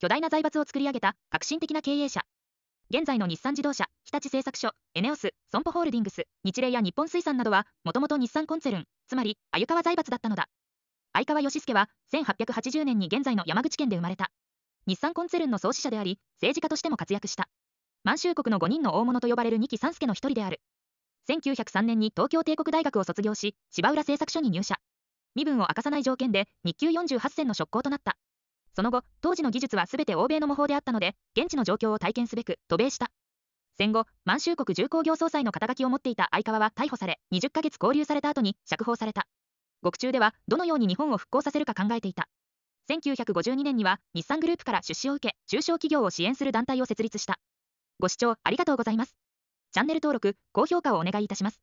巨大な財閥を作り上げた革新的な経営者現在の日産自動車日立製作所エネオス損保ホールディングス日霊や日本水産などはもともと日産コンツェルンつまり鮎川財閥だったのだ相川義介は1880年に現在の山口県で生まれた日産コンツェルンの創始者であり政治家としても活躍した満州国の5人の大物と呼ばれる二木三助の一人である1903年に東京帝国大学を卒業し芝浦製作所に入社身分を明かさない条件で日給48銭の職工となったその後、当時の技術は全て欧米の模倣であったので、現地の状況を体験すべく渡米した。戦後、満州国重工業総裁の肩書きを持っていた相川は逮捕され、20ヶ月勾留された後に釈放された。獄中では、どのように日本を復興させるか考えていた。1952年には、日産グループから出資を受け、中小企業を支援する団体を設立した。ご視聴ありがとうございます。チャンネル登録、高評価をお願いいたします。